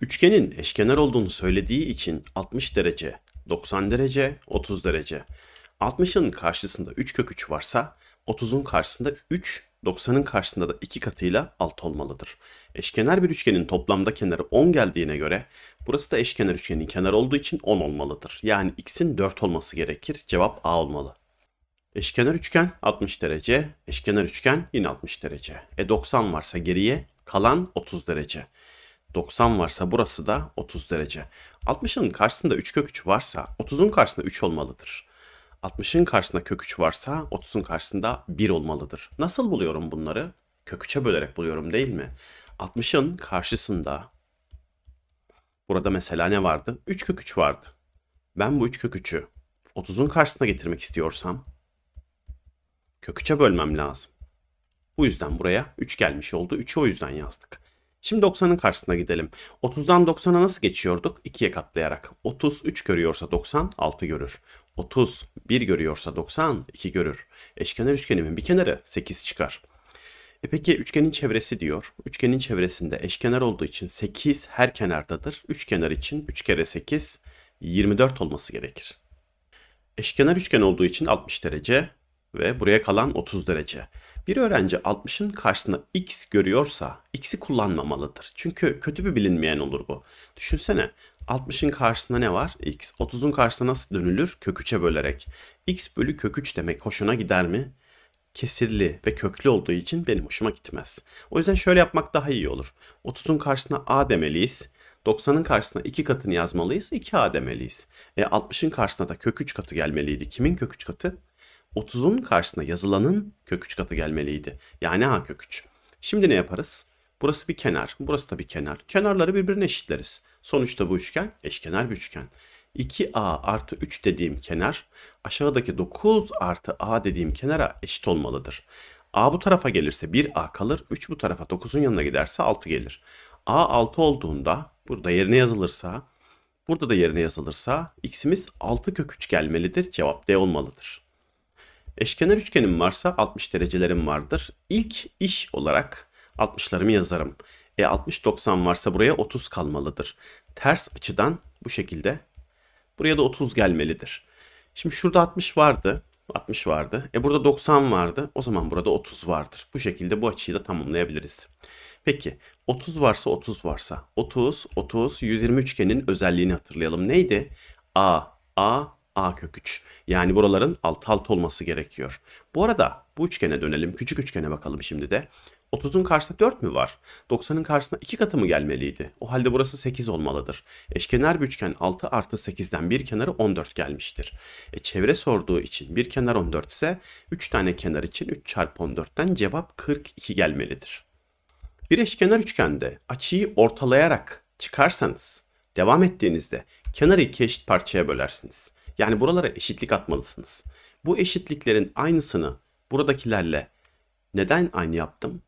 Üçgenin eşkenar olduğunu söylediği için 60 derece, 90 derece, 30 derece. 60'ın karşısında 3 kök 3 varsa 30'un karşısında 3, 90'ın karşısında da 2 katıyla 6 olmalıdır. Eşkenar bir üçgenin toplamda kenarı 10 geldiğine göre burası da eşkenar üçgenin kenarı olduğu için 10 olmalıdır. Yani x'in 4 olması gerekir. Cevap A olmalı. Eşkenar üçgen 60 derece, eşkenar üçgen yine 60 derece. E 90 varsa geriye kalan 30 derece. 90 varsa burası da 30 derece. 60'ın karşısında 3 kök 3 varsa 30'un karşısında 3 olmalıdır. 60'ın karşısında kök 3 varsa 30'un karşısında 1 olmalıdır. Nasıl buluyorum bunları? Kök 3'e bölerek buluyorum değil mi? 60'ın karşısında burada mesela ne vardı? 3 kök 3 vardı. Ben bu 3 kök 3'ü 30'un karşısına getirmek istiyorsam kök 3'e bölmem lazım. Bu yüzden buraya 3 gelmiş oldu. 3'ü o yüzden yazdık. Şimdi 90'ın karşısına gidelim. 30'dan 90'a nasıl geçiyorduk? 2'ye katlayarak. 30 3 görüyorsa 90 6 görür. 30 1 görüyorsa 90 2 görür. Eşkenar üçgenimin bir kenarı 8 çıkar. E peki üçgenin çevresi diyor. Üçgenin çevresinde eşkenar olduğu için 8 her kenardadır. Üç kenar için 3 kere 8 24 olması gerekir. Eşkenar üçgen olduğu için 60 derece, ve buraya kalan 30 derece. Bir öğrenci 60'ın karşısına x görüyorsa x'i kullanmamalıdır. Çünkü kötü bir bilinmeyen olur bu. Düşünsene 60'ın karşısında ne var? x. 30'un karşısına nasıl dönülür? Kök 3'e bölerek. x bölü kök 3 demek hoşuna gider mi? Kesirli ve köklü olduğu için benim hoşuma gitmez. O yüzden şöyle yapmak daha iyi olur. 30'un karşısına a demeliyiz. 90'ın karşısına 2 katını yazmalıyız. 2a demeliyiz. E 60'ın karşısına da kök 3 katı gelmeliydi. Kimin kök 3 katı? 30'un karşısına yazılanın kök 3 katı gelmeliydi. Yani a kök 3. Şimdi ne yaparız? Burası bir kenar, burası da bir kenar. Kenarları birbirine eşitleriz. Sonuçta bu üçgen eşkenar bir üçgen. 2a artı 3 dediğim kenar aşağıdaki 9 artı a dediğim kenara eşit olmalıdır. a bu tarafa gelirse 1a kalır, 3 bu tarafa 9'un yanına giderse 6 gelir. a 6 olduğunda burada yerine yazılırsa, burada da yerine yazılırsa x'imiz 6 kök 3 gelmelidir. Cevap D olmalıdır. Eşkenar üçgenim varsa 60 derecelerim vardır. İlk iş olarak 60'larımı yazarım. E 60-90 varsa buraya 30 kalmalıdır. Ters açıdan bu şekilde buraya da 30 gelmelidir. Şimdi şurada 60 vardı. 60 vardı. E burada 90 vardı. O zaman burada 30 vardır. Bu şekilde bu açıyı da tamamlayabiliriz. Peki 30 varsa 30 varsa 30 30 120 üçgenin özelliğini hatırlayalım. Neydi? A A A kök 3. Yani buraların alt alt olması gerekiyor. Bu arada bu üçgene dönelim. Küçük üçgene bakalım şimdi de. 30'un karşısında 4 mü var? 90'ın karşısına 2 katı mı gelmeliydi? O halde burası 8 olmalıdır. Eşkenar bir üçgen 6 artı 8'den bir kenarı 14 gelmiştir. E, çevre sorduğu için bir kenar 14 ise 3 tane kenar için 3 çarpı 14'ten cevap 42 gelmelidir. Bir eşkenar üçgende açıyı ortalayarak çıkarsanız devam ettiğinizde kenarı iki eşit parçaya bölersiniz. Yani buralara eşitlik atmalısınız. Bu eşitliklerin aynısını buradakilerle neden aynı yaptım?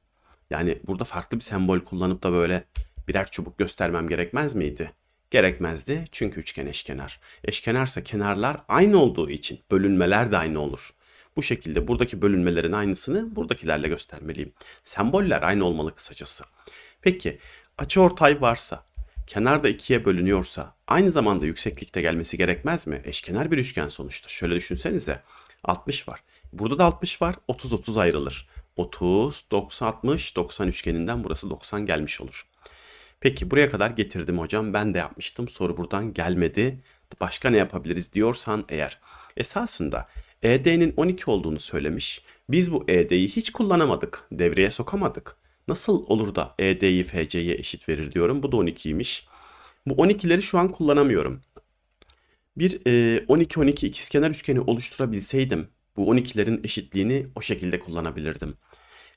Yani burada farklı bir sembol kullanıp da böyle birer çubuk göstermem gerekmez miydi? Gerekmezdi çünkü üçgen eşkenar. Eşkenarsa kenarlar aynı olduğu için bölünmeler de aynı olur. Bu şekilde buradaki bölünmelerin aynısını buradakilerle göstermeliyim. Semboller aynı olmalı kısacası. Peki açı ortay varsa kenarda ikiye bölünüyorsa aynı zamanda yükseklikte gelmesi gerekmez mi? Eşkenar bir üçgen sonuçta. Şöyle düşünsenize 60 var. Burada da 60 var. 30-30 ayrılır. 30, 90, 60, 90 üçgeninden burası 90 gelmiş olur. Peki buraya kadar getirdim hocam. Ben de yapmıştım. Soru buradan gelmedi. Başka ne yapabiliriz diyorsan eğer. Esasında ED'nin 12 olduğunu söylemiş. Biz bu ED'yi hiç kullanamadık. Devreye sokamadık. Nasıl olur da ED'yi FC'ye eşit verir diyorum. Bu da 12'ymiş. Bu 12'leri şu an kullanamıyorum. Bir 12-12 e, ikizkenar üçgeni oluşturabilseydim bu 12'lerin eşitliğini o şekilde kullanabilirdim.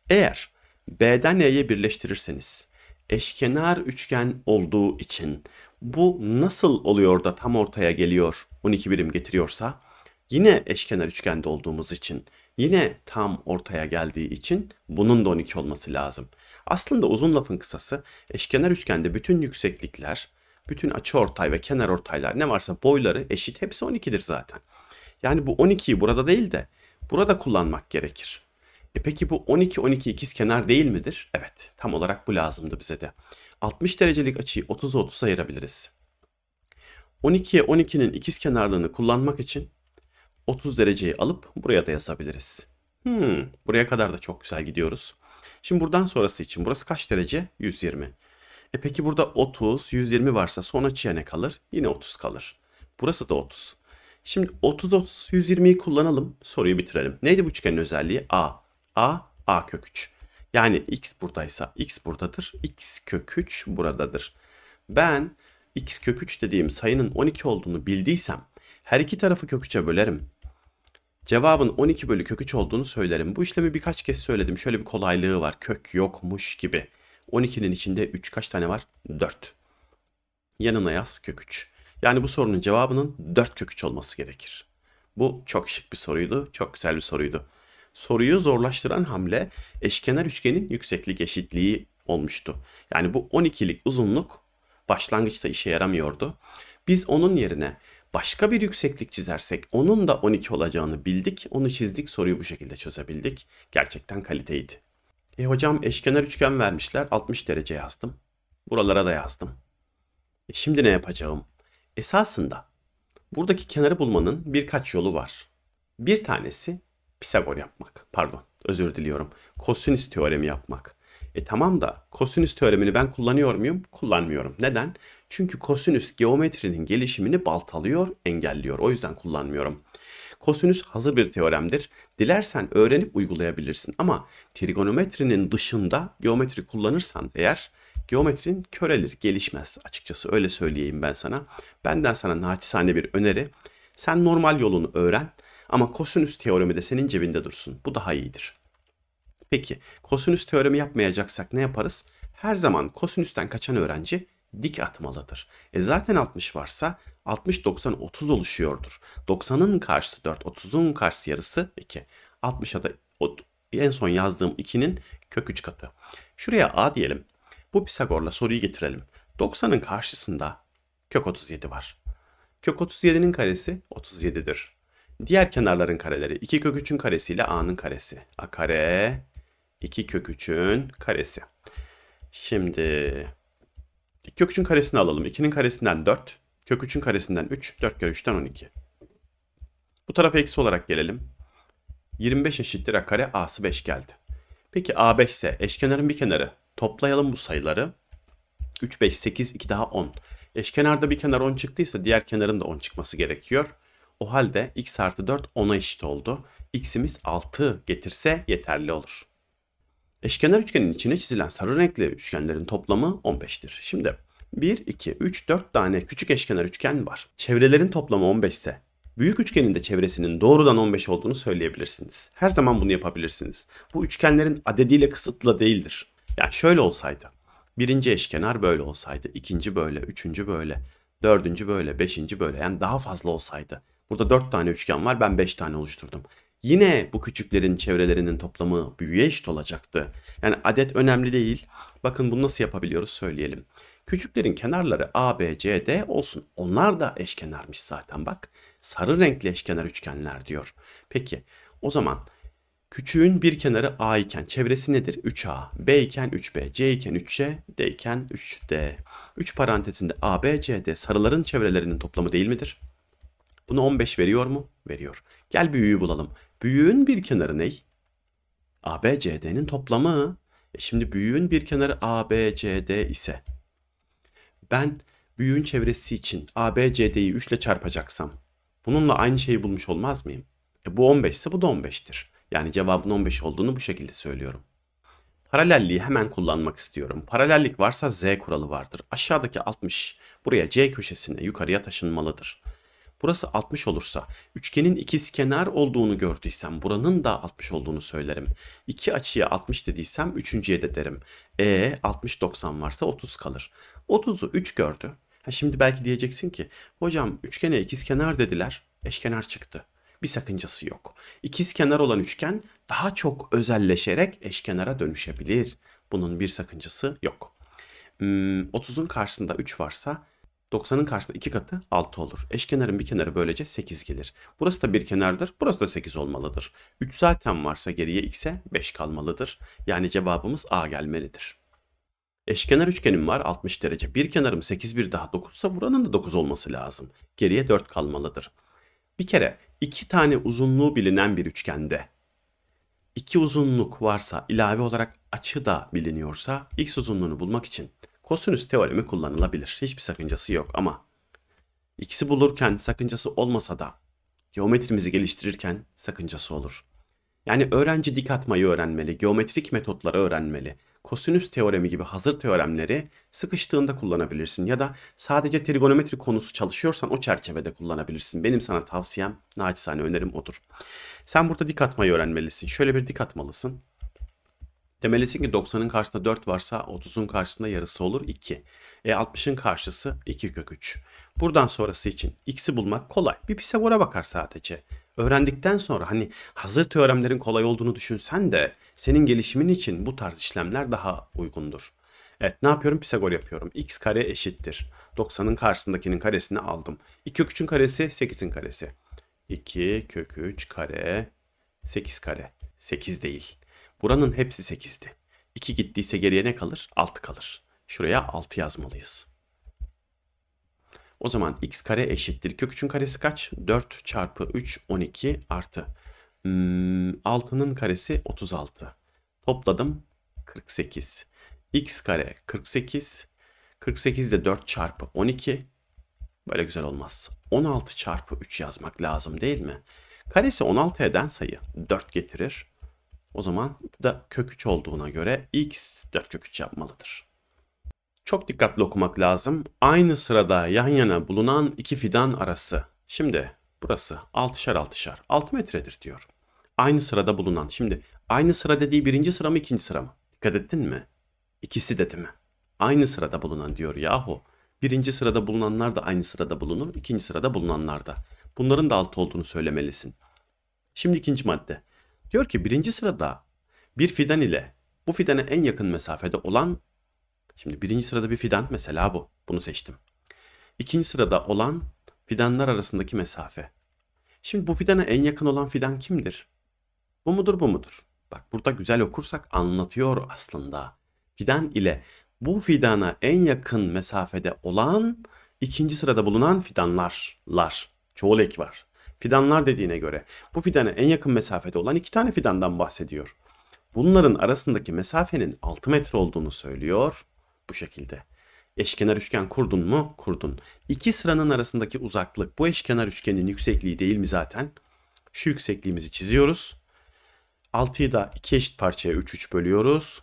Eğer B'den Y'ye birleştirirseniz eşkenar üçgen olduğu için bu nasıl oluyor da tam ortaya geliyor 12 birim getiriyorsa yine eşkenar üçgende olduğumuz için yine tam ortaya geldiği için bunun da 12 olması lazım. Aslında uzun lafın kısası eşkenar üçgende bütün yükseklikler, bütün açı ortay ve kenar ortaylar ne varsa boyları eşit hepsi 12'dir zaten. Yani bu 12'yi burada değil de burada kullanmak gerekir. E peki bu 12 12 ikiz kenar değil midir? Evet, tam olarak bu lazımdı bize de. 60 derecelik açıyı 30'a 30 ayırabiliriz. 12'ye 12'nin ikiz kenarlığını kullanmak için 30 dereceyi alıp buraya da yazabiliriz. Hmm, buraya kadar da çok güzel gidiyoruz. Şimdi buradan sonrası için burası kaç derece? 120. E peki burada 30, 120 varsa son açıya ne kalır? Yine 30 kalır. Burası da 30. Şimdi 30, 30, 120'yi kullanalım. Soruyu bitirelim. Neydi bu üçgenin özelliği? A. A, A kök 3. Yani x buradaysa x buradadır. x kök 3 buradadır. Ben x kök 3 dediğim sayının 12 olduğunu bildiysem her iki tarafı kök 3'e bölerim. Cevabın 12 bölü kök 3 olduğunu söylerim. Bu işlemi birkaç kez söyledim. Şöyle bir kolaylığı var. Kök yokmuş gibi. 12'nin içinde 3 kaç tane var? 4. Yanına yaz kök 3. Yani bu sorunun cevabının 4 kök 3 olması gerekir. Bu çok şık bir soruydu. Çok güzel bir soruydu. Soruyu zorlaştıran hamle eşkenar üçgenin yükseklik eşitliği olmuştu. Yani bu 12'lik uzunluk başlangıçta işe yaramıyordu. Biz onun yerine başka bir yükseklik çizersek onun da 12 olacağını bildik. Onu çizdik soruyu bu şekilde çözebildik. Gerçekten kaliteydi. E hocam eşkenar üçgen vermişler 60 derece yazdım. Buralara da yazdım. E şimdi ne yapacağım? Esasında buradaki kenarı bulmanın birkaç yolu var. Bir tanesi Pisagor yapmak. Pardon özür diliyorum. Kosinüs teoremi yapmak. E tamam da kosinüs teoremini ben kullanıyor muyum? Kullanmıyorum. Neden? Çünkü kosinüs geometrinin gelişimini baltalıyor, engelliyor. O yüzden kullanmıyorum. Kosinüs hazır bir teoremdir. Dilersen öğrenip uygulayabilirsin ama trigonometrinin dışında geometri kullanırsan eğer geometrin körelir, gelişmez. Açıkçası öyle söyleyeyim ben sana. Benden sana naçizane bir öneri. Sen normal yolunu öğren ama kosinüs teoremi de senin cebinde dursun. Bu daha iyidir. Peki kosinüs teoremi yapmayacaksak ne yaparız? Her zaman kosinüsten kaçan öğrenci dik atmalıdır. E zaten 60 varsa 60 90 30 oluşuyordur. 90'ın karşısı 4, 30'un karşısı yarısı 2. 60'a da en son yazdığım 2'nin kök 3 katı. Şuraya a diyelim. Bu Pisagor'la soruyu getirelim. 90'ın karşısında kök 37 var. Kök 37'nin karesi 37'dir. Diğer kenarların kareleri 2 kök 3'ün karesiyle a'nın karesi. a kare 2 kök 3'ün karesi. Şimdi Kök 3'ün karesini alalım. 2'nin karesinden 4. Kök 3'ün karesinden 3. 4 kere 3'ten 12. Bu tarafa eksi olarak gelelim. 25 eşittir a kare a'sı 5 geldi. Peki a5 ise eşkenarın bir kenarı. Toplayalım bu sayıları. 3, 5, 8, 2 daha 10. Eşkenarda bir kenar 10 çıktıysa diğer kenarın da 10 çıkması gerekiyor. O halde x artı 4 10'a eşit oldu. x'imiz 6 getirse yeterli olur. Eşkenar üçgenin içine çizilen sarı renkli üçgenlerin toplamı 15'tir. Şimdi 1, 2, 3, 4 tane küçük eşkenar üçgen var. Çevrelerin toplamı 15 ise büyük üçgenin de çevresinin doğrudan 15 olduğunu söyleyebilirsiniz. Her zaman bunu yapabilirsiniz. Bu üçgenlerin adediyle kısıtlı değildir. Yani şöyle olsaydı. Birinci eşkenar böyle olsaydı, ikinci böyle, üçüncü böyle, dördüncü böyle, beşinci böyle. Yani daha fazla olsaydı. Burada dört tane üçgen var, ben beş tane oluşturdum. Yine bu küçüklerin çevrelerinin toplamı büyüye eşit olacaktı. Yani adet önemli değil. Bakın bunu nasıl yapabiliyoruz söyleyelim. Küçüklerin kenarları A, B, C, D olsun. Onlar da eşkenarmış zaten bak. Sarı renkli eşkenar üçgenler diyor. Peki o zaman küçüğün bir kenarı A iken çevresi nedir? 3A, B iken 3B, C iken 3C, D iken 3D. 3 parantezinde A, B, C, D sarıların çevrelerinin toplamı değil midir? Bunu 15 veriyor mu? Veriyor. Gel büyüğü bulalım. Büyüğün bir kenarı ne? ABCD'nin toplamı. E şimdi büyüğün bir kenarı ABCD ise ben büyüğün çevresi için ABCD'yi 3 ile çarpacaksam bununla aynı şeyi bulmuş olmaz mıyım? E bu 15 ise bu da 15'tir. Yani cevabın 15 olduğunu bu şekilde söylüyorum. Paralelliği hemen kullanmak istiyorum. Paralellik varsa Z kuralı vardır. Aşağıdaki 60 buraya C köşesine yukarıya taşınmalıdır burası 60 olursa, üçgenin ikizkenar olduğunu gördüysem buranın da 60 olduğunu söylerim. İki açıya 60 dediysem üçüncüye de derim. E 60 90 varsa 30 kalır. 30'u 3 gördü. Ha şimdi belki diyeceksin ki hocam üçgene ikizkenar dediler. Eşkenar çıktı bir sakıncası yok. İkiz kenar olan üçgen daha çok özelleşerek eşkenara dönüşebilir. Bunun bir sakıncası yok. 30'un hmm, karşısında 3 varsa 90'ın karşısında 2 katı 6 olur. Eşkenarın bir kenarı böylece 8 gelir. Burası da bir kenardır. Burası da 8 olmalıdır. 3 zaten varsa geriye x'e 5 kalmalıdır. Yani cevabımız A gelmelidir. Eşkenar üçgenim var 60 derece. Bir kenarım 8 bir daha 9 ise buranın da 9 olması lazım. Geriye 4 kalmalıdır. Bir kere iki tane uzunluğu bilinen bir üçgende iki uzunluk varsa ilave olarak açı da biliniyorsa x uzunluğunu bulmak için kosinüs teoremi kullanılabilir. Hiçbir sakıncası yok ama ikisi bulurken sakıncası olmasa da geometrimizi geliştirirken sakıncası olur. Yani öğrenci dik atmayı öğrenmeli, geometrik metotları öğrenmeli. Kosinüs teoremi gibi hazır teoremleri sıkıştığında kullanabilirsin ya da sadece trigonometri konusu çalışıyorsan o çerçevede kullanabilirsin. Benim sana tavsiyem, naçizane önerim odur. Sen burada dik atmayı öğrenmelisin. Şöyle bir dik atmalısın. Demelisin ki 90'ın karşısında 4 varsa 30'un karşısında yarısı olur 2. E 60'ın karşısı 2 kök 3. Buradan sonrası için x'i bulmak kolay. Bir Pisagor'a bakar sadece. Öğrendikten sonra hani hazır teoremlerin kolay olduğunu düşünsen de senin gelişimin için bu tarz işlemler daha uygundur. Evet ne yapıyorum? Pisagor yapıyorum. x kare eşittir. 90'ın karşısındakinin karesini aldım. 2 kök 3'ün karesi 8'in karesi. 2 kök 3 kare 8 kare. 8 değil. Buranın hepsi 8'di. 2 gittiyse geriye ne kalır? 6 kalır. Şuraya 6 yazmalıyız. O zaman x kare eşittir. Köküçün karesi kaç? 4 çarpı 3 12 artı. Hmm, 6'nın karesi 36. Topladım 48. x kare 48. 48 de 4 çarpı 12. Böyle güzel olmaz. 16 çarpı 3 yazmak lazım değil mi? Karesi 16 eden sayı 4 getirir. O zaman bu da kök 3 olduğuna göre x 4 kök 3 yapmalıdır. Çok dikkatli okumak lazım. Aynı sırada yan yana bulunan iki fidan arası. Şimdi burası 6'şar 6'şar 6 metredir diyor. Aynı sırada bulunan. Şimdi aynı sıra dediği birinci sıra mı ikinci sıra mı? Dikkat ettin mi? İkisi dedi mi? Aynı sırada bulunan diyor yahu. Birinci sırada bulunanlar da aynı sırada bulunur. ikinci sırada bulunanlar da. Bunların da altı olduğunu söylemelisin. Şimdi ikinci madde. Diyor ki birinci sırada bir fidan ile bu fidana en yakın mesafede olan şimdi birinci sırada bir fidan mesela bu. Bunu seçtim. İkinci sırada olan fidanlar arasındaki mesafe. Şimdi bu fidana en yakın olan fidan kimdir? Bu mudur bu mudur? Bak burada güzel okursak anlatıyor aslında. Fidan ile bu fidana en yakın mesafede olan ikinci sırada bulunan fidanlarlar. Çoğul ek var. Fidanlar dediğine göre bu fidana en yakın mesafede olan iki tane fidandan bahsediyor. Bunların arasındaki mesafenin 6 metre olduğunu söylüyor bu şekilde. Eşkenar üçgen kurdun mu? Kurdun. İki sıranın arasındaki uzaklık bu eşkenar üçgenin yüksekliği değil mi zaten? Şu yüksekliğimizi çiziyoruz. 6'yı da 2 eşit parçaya 3 3 bölüyoruz.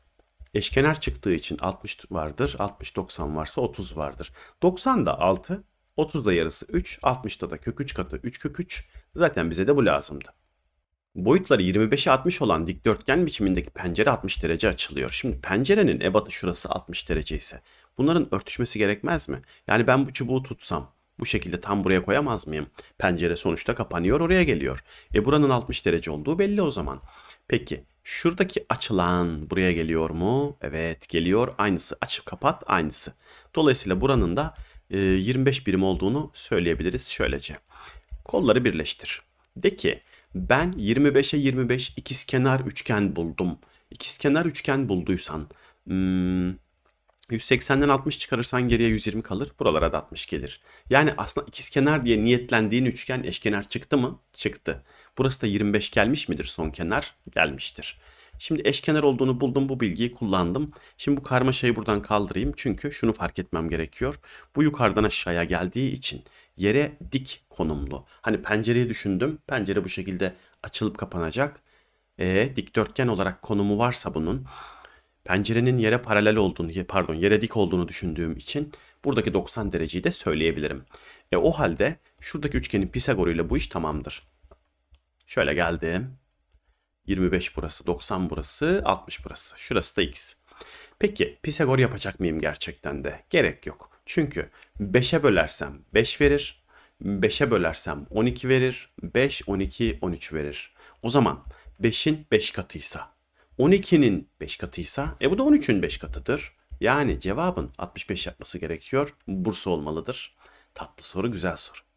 Eşkenar çıktığı için 60 vardır. 60 90 varsa 30 vardır. 90 da 6, 30'da yarısı 3, 60'da da kök 3 katı 3 kök 3. Zaten bize de bu lazımdı. Boyutları 25'e 60 olan dikdörtgen biçimindeki pencere 60 derece açılıyor. Şimdi pencerenin ebatı şurası 60 derece ise bunların örtüşmesi gerekmez mi? Yani ben bu çubuğu tutsam bu şekilde tam buraya koyamaz mıyım? Pencere sonuçta kapanıyor oraya geliyor. E buranın 60 derece olduğu belli o zaman. Peki şuradaki açılan buraya geliyor mu? Evet geliyor aynısı açıp kapat aynısı. Dolayısıyla buranın da 25 e, birim olduğunu söyleyebiliriz şöylece. Kolları birleştir. De ki ben 25'e 25 ikizkenar üçgen buldum. İkizkenar üçgen bulduysan hmm, 180'den 60 çıkarırsan geriye 120 kalır. Buralara da 60 gelir. Yani aslında ikizkenar diye niyetlendiğin üçgen eşkenar çıktı mı? Çıktı. Burası da 25 gelmiş midir son kenar? Gelmiştir. Şimdi eşkenar olduğunu buldum bu bilgiyi kullandım. Şimdi bu karmaşayı buradan kaldırayım. Çünkü şunu fark etmem gerekiyor. Bu yukarıdan aşağıya geldiği için yere dik konumlu. Hani pencereyi düşündüm. Pencere bu şekilde açılıp kapanacak. E, dikdörtgen olarak konumu varsa bunun pencerenin yere paralel olduğunu pardon yere dik olduğunu düşündüğüm için buradaki 90 dereceyi de söyleyebilirim. E, o halde şuradaki üçgenin Pisagor ile bu iş tamamdır. Şöyle geldim. 25 burası, 90 burası, 60 burası. Şurası da x. Peki Pisagor yapacak mıyım gerçekten de? Gerek yok. Çünkü 5'e bölersem 5 verir. 5'e bölersem 12 verir. 5, 12, 13 verir. O zaman 5'in 5 katıysa, 12'nin 5 katıysa, e bu da 13'ün 5 katıdır. Yani cevabın 65 yapması gerekiyor. Bursa olmalıdır. Tatlı soru, güzel soru.